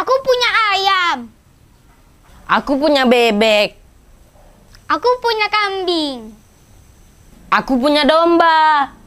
Aku punya ayam. Aku punya bebek. Aku punya kambing. Aku punya domba.